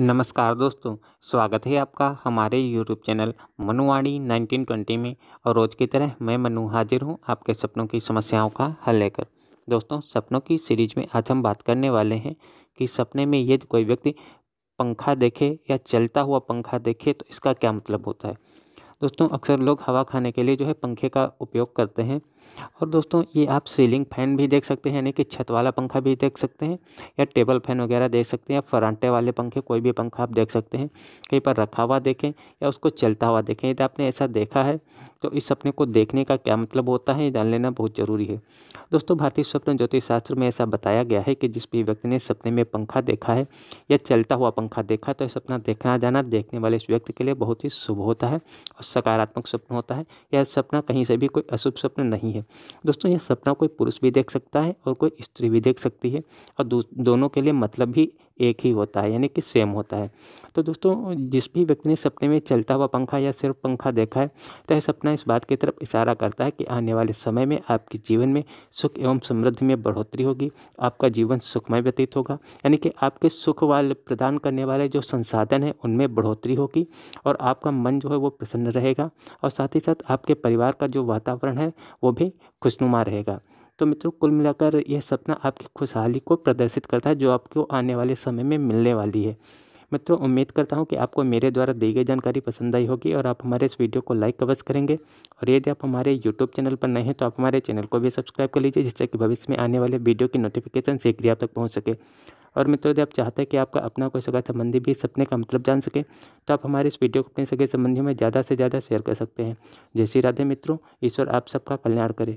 नमस्कार दोस्तों स्वागत है आपका हमारे यूट्यूब चैनल मनुवाणी 1920 में और रोज़ की तरह मैं मनु हाजिर हूं आपके सपनों की समस्याओं का हल लेकर दोस्तों सपनों की सीरीज में आज हम बात करने वाले हैं कि सपने में यदि कोई व्यक्ति पंखा देखे या चलता हुआ पंखा देखे तो इसका क्या मतलब होता है दोस्तों अक्सर लोग हवा खाने के लिए जो है पंखे का उपयोग करते हैं और दोस्तों ये आप सीलिंग फैन भी देख सकते हैं यानी कि छत वाला पंखा भी देख सकते हैं या टेबल फैन वगैरह देख सकते हैं या फरांटे वाले पंखे कोई भी पंखा आप देख सकते हैं कहीं पर रखा हुआ देखें या उसको चलता हुआ देखें यदि आपने ऐसा देखा है तो इस सपने को देखने का क्या मतलब होता है ये जान लेना बहुत ज़रूरी है दोस्तों भारतीय स्वप्न ज्योतिष शास्त्र में ऐसा बताया गया है कि जिस भी व्यक्ति ने सपने में पंखा देखा है या चलता हुआ पंखा देखा तो यह सपना देखना जाना देखने वाले इस व्यक्ति के लिए बहुत ही शुभ होता है और सकारात्मक स्वप्न होता है यह सपना कहीं से भी कोई अशुभ स्वप्न नहीं है दोस्तों यह सपना कोई पुरुष भी देख सकता है और कोई स्त्री भी देख सकती है और दोनों के लिए मतलब भी एक ही होता है यानी कि सेम होता है तो दोस्तों जिस भी व्यक्ति ने सपने में चलता हुआ पंखा या सिर्फ पंखा देखा है तो यह सपना इस बात की तरफ इशारा करता है कि आने वाले समय में आपके जीवन में सुख एवं समृद्धि में बढ़ोतरी होगी आपका जीवन सुखमय व्यतीत होगा यानी कि आपके सुख वाले प्रदान करने वाले जो संसाधन हैं उनमें बढ़ोतरी होगी और आपका मन जो है वो प्रसन्न रहेगा और साथ ही साथ आपके परिवार का जो वातावरण है वो भी खुशनुमा रहेगा तो मित्रों कुल मिलाकर यह सपना आपकी खुशहाली को प्रदर्शित करता है जो आपको आने वाले समय में मिलने वाली है मित्रों उम्मीद करता हूँ कि आपको मेरे द्वारा दी गई जानकारी पसंद आई होगी और आप हमारे इस वीडियो को लाइक अवश्य करेंगे और यदि आप हमारे यूट्यूब चैनल पर नए हैं तो आप हमारे चैनल को भी सब्सक्राइब कर लीजिए जिससे कि भविष्य में आने वाले वीडियो की नोटिफिकेशन शीघ्र आप तक पहुँच सके और मित्रों यदि आप चाहते हैं कि आपका अपना कोई सगा संबंधी भी सपने का मतलब जान सके तो आप हमारे इस वीडियो को अपने सगे संबंधियों में ज़्यादा से ज़्यादा शेयर कर सकते हैं जय श्री राधे मित्रों ईश्वर आप सबका कल्याण करें